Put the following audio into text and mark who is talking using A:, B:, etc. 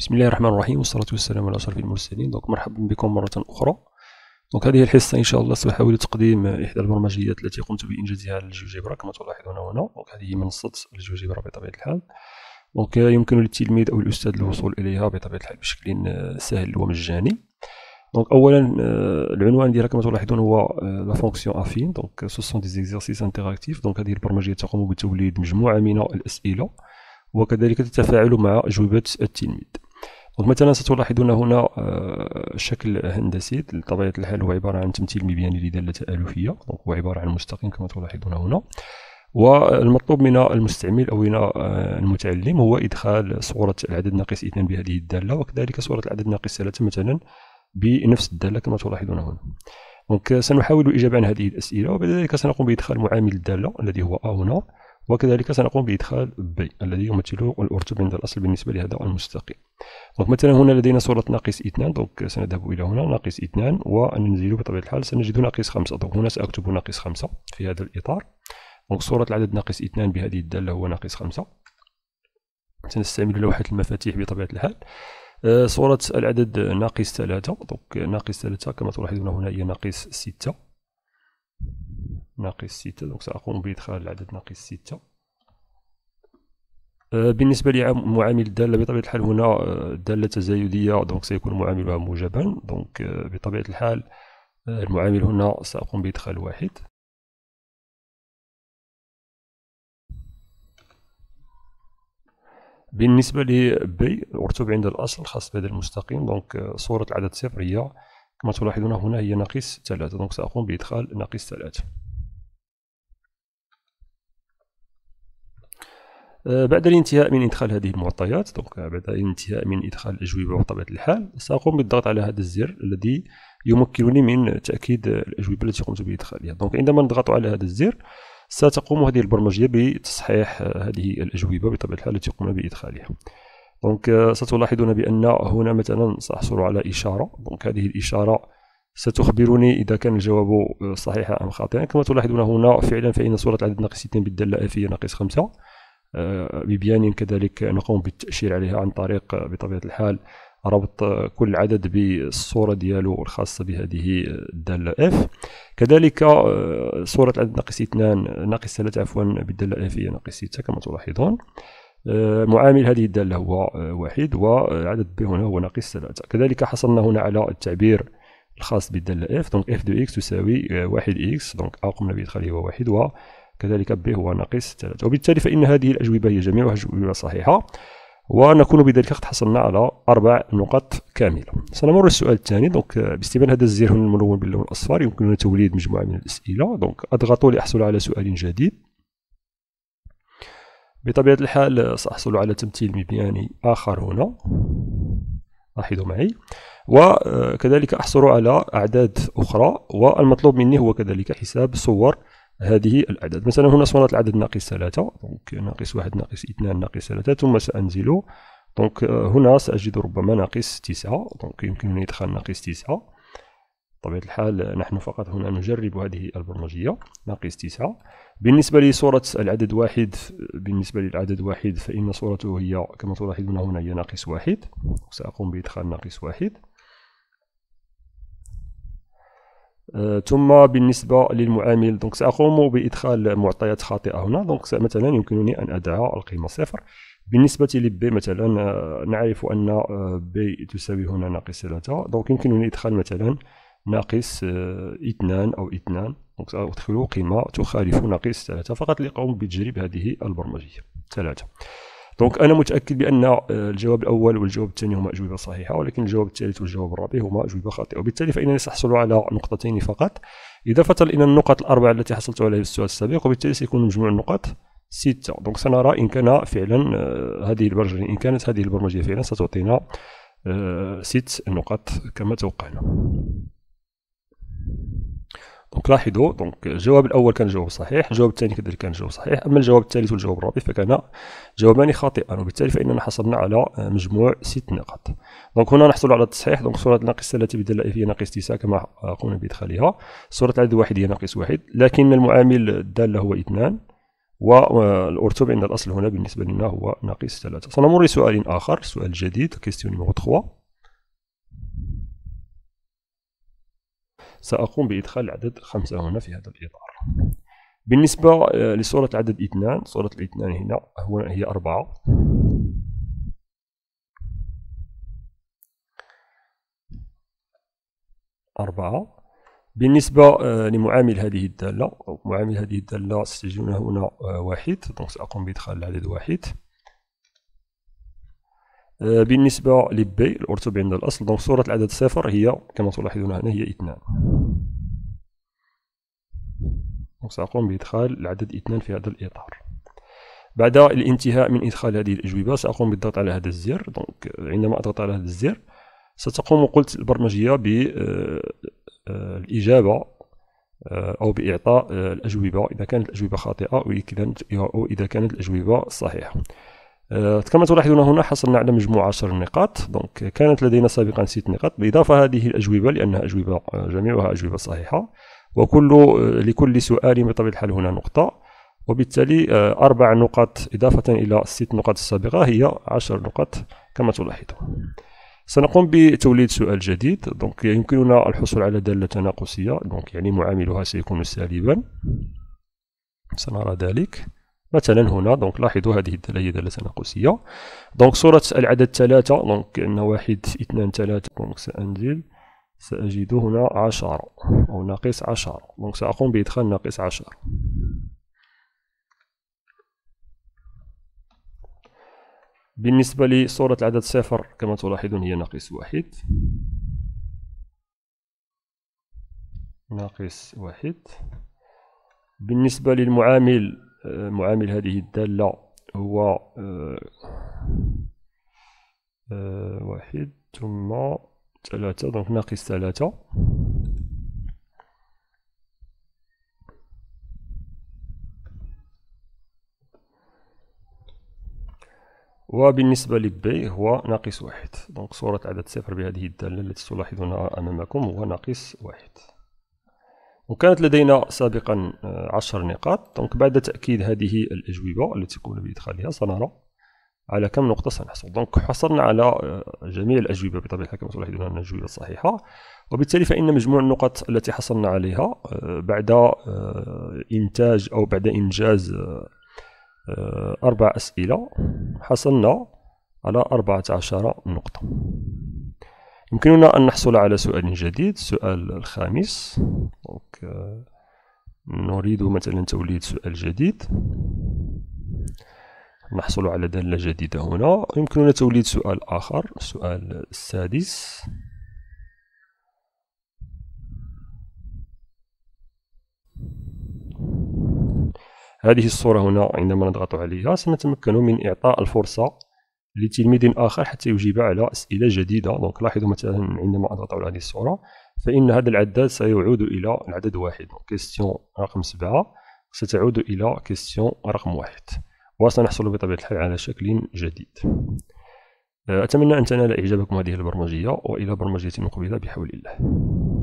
A: بسم الله الرحمن الرحيم والصلاة والسلام على أشرف المرسلين دونك مرحبا بكم مرة أخرى دونك هذه الحصة إن شاء الله سأحاول تقديم إحدى البرمجيات التي قمت بإنجازها للجوجيبرا كما تلاحظون هنا دونك هذه منصة الجوجيبرا بطبيعة الحال دونك يمكن للتلميذ أو الأستاذ الوصول إليها بطبيعة الحال بشكل سهل ومجاني دونك اولا آه، العنوان ديالها كما تلاحظون هو لا فونكسيون افين دونك سو سون ديز إكزارسيس إنتيراكتيف دونك هذه البرمجيه تقوم بتوليد مجموعه من الاسئله e وكذلك تتفاعل مع اجوبه التلميذ مثلا ستلاحظون هنا الشكل آه، الهندسي بطبيعه الحال هو عباره عن تمثيل مبياني لداله الوفيه دونك هو عباره عن مستقيم كما تلاحظون هنا والمطلوب من المستعمل او من آه، المتعلم هو ادخال صوره العدد ناقص 2 بهذه الداله وكذلك صوره العدد ناقص 3 مثلا بنفس الداله كما تلاحظون هنا دونك سنحاول الاجابه عن هذه الاسئله وبعد ذلك سنقوم بادخال معامل الداله الذي هو ا هنا وكذلك سنقوم بإدخال بي الذي يمثل الأرتب عند الأصل بالنسبة لهذا المستقيم دونك مثلا هنا لدينا صورة ناقص اثنان دونك سنذهب إلى هنا ناقص اثنان وننزل بطبيعة الحال سنجد ناقص خمسة دونك هنا سأكتب ناقص خمسة في هذا الإطار دونك صورة العدد ناقص اثنان بهذه الدالة هو ناقص خمسة سنستعمل لوحة المفاتيح بطبيعة الحال صورة آه، العدد ناقص ثلاثة دونك ناقص ثلاثة كما تلاحظون هنا هي ناقص ستة ناقص ستة دونك سأقوم بإدخال العدد ناقص ستة آه، بالنسبه لمعامل الداله بطبيعه الحال هنا آه، داله تزايديه دونك سيكون معاملها موجبا دونك آه، بطبيعه الحال المعامل هنا ساقوم بادخال واحد بالنسبة لبي ارتب عند الأصل خاص بهذا المستقيم دونك صورة العدد صفر هي كما تلاحظون هنا هي ناقص ثلاثة دونك سأقوم بإدخال ناقص ثلاثة آه، بعد الانتهاء من ادخال هذه المعطيات دونك بعد الانتهاء من ادخال الاجوبه بطبيعه الحال ساقوم بالضغط على هذا الزر الذي يمكنني من تاكيد الاجوبه التي قمت بادخالها دونك عندما نضغط على هذا الزر ستقوم هذه البرمجيه بتصحيح هذه الاجوبه بطبيعه الحال التي قمنا بادخالها دونك ستلاحظون بان هنا مثلا ساحصل على اشاره دونك هذه الاشاره ستخبرني اذا كان الجواب صحيحا ام خاطئا كما تلاحظون هنا فعلا فان صوره عدد ناقص 60 بالداله فهي ناقص 5 آه، ببيان كذلك نقوم بالتأشير عليها عن طريق آه، بطبيعة الحال ربط آه، كل عدد بالصورة ديالو الخاصة بهذه الدالة اف كذلك صورة العدد ناقص 2 ناقص 3 عفوا بالدالة اف هي ناقص 6 كما تلاحظون معامل هذه الدالة هو واحد وعدد ب هنا هو ناقص 3 كذلك حصلنا هنا على التعبير الخاص بالدالة اف دونك اف دو اكس تساوي واحد اكس دونك قمنا بإدخاله هو واحد و كذلك ب هو ناقص 3 وبالتالي فإن هذه الأجوبة هي جميعها أجوبة صحيحة ونكون بذلك قد حصلنا على أربع نقط كاملة سنمر للسؤال الثاني دونك باستبان هذا الزر الملون باللون الأصفر يمكننا توليد مجموعة من الأسئلة دونك أضغط لأحصل على سؤال جديد بطبيعة الحال سأحصل على تمثيل مبياني آخر هنا لاحظوا معي وكذلك أحصل على أعداد أخرى والمطلوب مني هو كذلك حساب صور هذه الاعداد مثلا هنا صورت العدد ناقص 3 دونك ناقص 1 ناقص 2 ناقص 3 ثم سانزل دونك هنا ساجد ربما ناقص 9 دونك يمكنني ادخال ناقص 9 طبيعه الحال نحن فقط هنا نجرب هذه البرمجيه ناقص 9 بالنسبه لصوره العدد واحد بالنسبه للعدد واحد فان صورته هي كما تلاحظون هنا هي ناقص 1 ساقوم بادخال ناقص 1 آه، ثم بالنسبة للمعامل دونك سأقوم بإدخال معطيات خاطئة هنا دونك مثلا يمكنني أن ادع القيمة صفر بالنسبة لبي مثلا آه، نعرف أن بي آه، تساوي هنا ناقص ثلاثة دونك يمكنني إدخال مثلا ناقص اثنان أو اثنان دونك سأدخل قيمة تخالف ناقص ثلاثة فقط لقوم بتجريب هذه البرمجية ثلاثة دونك انا متاكد بان آه، الجواب الاول والجواب الثاني هما اجوبه صحيحه ولكن الجواب الثالث والجواب الرابع هما اجوبه خاطئه وبالتالي فانني ساحصل على نقطتين فقط اضافه الى النقط الاربعه التي حصلت عليها في السؤال السابق وبالتالي سيكون مجموع النقط ستة دونك سنرى ان كان فعلا آه، هذه البرمجه ان كانت هذه البرمجه فعلا ستعطينا آه، ست نقط كما توقعنا دونك لاحظوا دونك الجواب الاول كان جواب صحيح الجواب الثاني كذلك كان جواب صحيح اما الجواب الثالث والجواب الرابع فكان جوابان خاطئان وبالتالي فاننا حصلنا على مجموع ست نقاط دونك هنا نحصل على التصحيح دونك صوره الناقصه التي بدل إيه؟ هي ناقص 9 كما قمنا بادخالها صوره العدد الواحد هي ناقص واحد لكن المعامل الداله هو اثنان والارتوب عند الاصل هنا بالنسبه لنا هو ناقص ثلاثه سنمر لسؤال اخر سؤال جديد كيستيون نيميرو 3 سأقوم بإدخال العدد خمسة هنا في هذا الإطار بالنسبة آه، لصورة عدد اثنان صورة الاثنان هنا هو هي أربعة أربعة بالنسبة آه، لمعامل هذه الدالة أو معامل هذه الدالة ستجدون هنا آه، واحد دونك سأقوم بإدخال العدد واحد آه، بالنسبة لبي الأرتب عند الأصل دونك صورة العدد صفر هي كما تلاحظون هنا هي اثنان سأقوم بإدخال العدد اثنان في هذا الإطار بعد الانتهاء من إدخال هذه الأجوبة سأقوم بالضغط على هذا الزر دونك عندما أضغط على هذا الزر ستقوم قلت البرمجية بالإجابة آه، آه، أو بإعطاء الأجوبة إذا كانت الأجوبة خاطئة وإذا كانت الأجوبة صحيحة آه، كما تلاحظون هنا حصلنا على مجموع 10 نقاط دونك كانت لدينا سابقا 6 نقاط بالإضافة هذه الأجوبة لأنها أجوبة جميعها أجوبة صحيحة وكل آه، لكل سؤال بطبيعة الحال هنا نقطة وبالتالي آه، أربع نقاط إضافة إلى الست نقاط السابقة هي عشر نقاط كما تلاحظون سنقوم بتوليد سؤال جديد دونك يمكننا الحصول على دالة تناقصية دونك يعني معاملها سيكون سالبا سنرى ذلك مثلا هنا دونك لاحظوا هذه الدالة هي دالة تناقصية دونك صورة العدد ثلاثة دونك عندنا واحد اثنان ثلاثة دونك سأنزل سأجد هنا عشرة أو ناقص عشرة دونك سأقوم بإدخال ناقص عشرة بالنسبة لصورة العدد صفر كما تلاحظون هي ناقص واحد ناقص واحد بالنسبة للمعامل آه، معامل هذه الدالة هو آه، آه، واحد ثم ثلاثة دونك ناقص ثلاثة وبالنسبة لبي هو ناقص واحد دونك صورة عدد صفر بهذه الدالة التي تلاحظونها أمامكم هو ناقص واحد وكانت لدينا سابقا آه، عشر نقاط دونك بعد تأكيد هذه الأجوبة التي قمنا بإدخالها سنرى على كم نقطة سنحصل دونك حصلنا على آه، جميع الأجوبة بطبيعة الحال كما تلاحظون أن الأجوبة صحيحة وبالتالي فإن مجموع النقط التي حصلنا عليها آه، بعد إنتاج أو بعد إنجاز أربع أسئلة حصلنا على 14 نقطة يمكننا أن نحصل على سؤال جديد السؤال الخامس دونك euh, نريد مثلا توليد سؤال جديد نحصل على دالة جديدة هنا يمكننا توليد سؤال آخر السؤال السادس هذه الصورة هنا عندما نضغط عليها سنتمكن من إعطاء الفرصة لتلميذ آخر حتى يجيب على أسئلة جديدة دونك لاحظوا مثلا عندما أضغط على هذه الصورة فإن هذا العداد سيعود إلى العدد واحد كيستيون رقم سبعة ستعود إلى كيستيون رقم واحد وسنحصل بطبيعة الحال على شكل جديد أتمنى أن تنال إعجابكم هذه البرمجية وإلى برمجية مقبلة بحول الله